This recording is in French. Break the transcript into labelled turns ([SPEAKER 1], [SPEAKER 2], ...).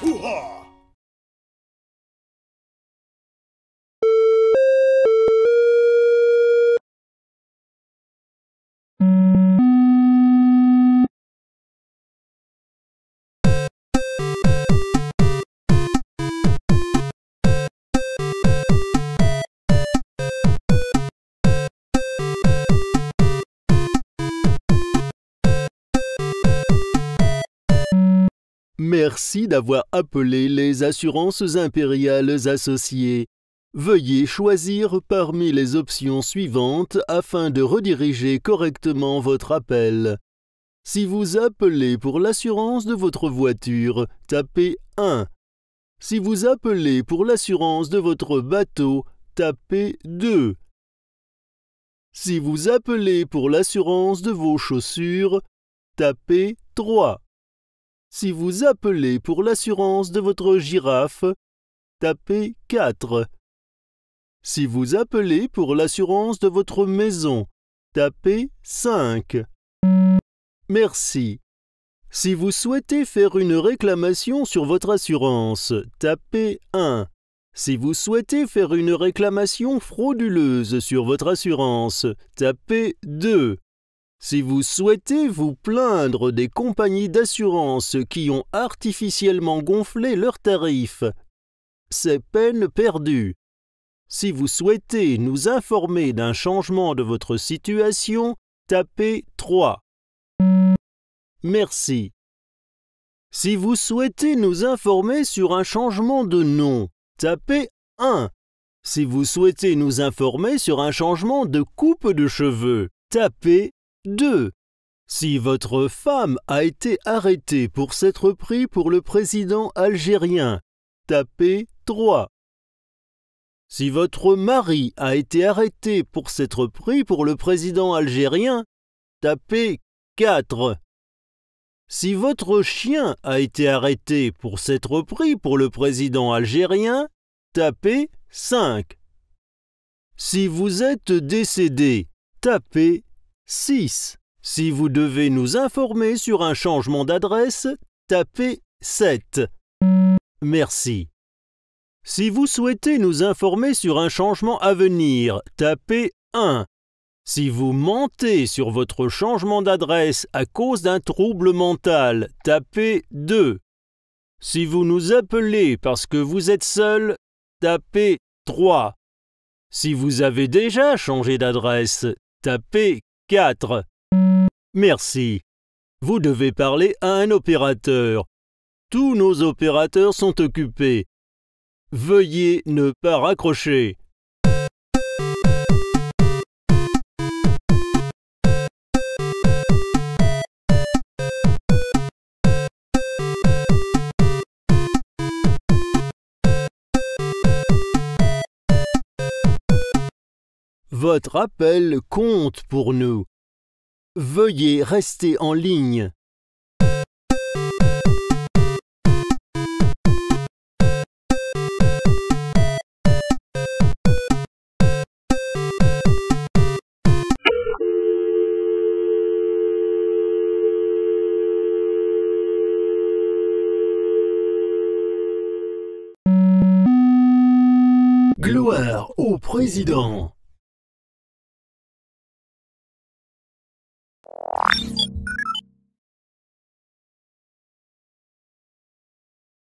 [SPEAKER 1] Hoo-haw! Merci d'avoir appelé les assurances impériales associées. Veuillez choisir parmi les options suivantes afin de rediriger correctement votre appel. Si vous appelez pour l'assurance de votre voiture, tapez 1. Si vous appelez pour l'assurance de votre bateau, tapez 2. Si vous appelez pour l'assurance de vos chaussures, tapez 3. Si vous appelez pour l'assurance de votre girafe, tapez 4. Si vous appelez pour l'assurance de votre maison, tapez 5. Merci. Si vous souhaitez faire une réclamation sur votre assurance, tapez 1. Si vous souhaitez faire une réclamation frauduleuse sur votre assurance, tapez 2. Si vous souhaitez vous plaindre des compagnies d'assurance qui ont artificiellement gonflé leurs tarifs, c'est peine perdue. Si vous souhaitez nous informer d'un changement de votre situation, tapez 3. Merci. Si vous souhaitez nous informer sur un changement de nom, tapez 1. Si vous souhaitez nous informer sur un changement de coupe de cheveux, tapez 2. Si votre femme a été arrêtée pour s'être pris pour le président algérien, tapez 3. Si votre mari a été arrêté pour s'être pris pour le président algérien, tapez 4. Si votre chien a été arrêté pour s'être pris pour le président algérien, tapez 5. Si vous êtes décédé, tapez 6. Si vous devez nous informer sur un changement d'adresse, tapez 7. Merci. Si vous souhaitez nous informer sur un changement à venir, tapez 1. Si vous mentez sur votre changement d'adresse à cause d'un trouble mental, tapez 2. Si vous nous appelez parce que vous êtes seul, tapez 3. Si vous avez déjà changé d'adresse, tapez 4. Merci. Vous devez parler à un opérateur. Tous nos opérateurs sont occupés. Veuillez ne pas raccrocher. Votre appel compte pour nous. Veuillez rester en ligne. Gloire au président Bye.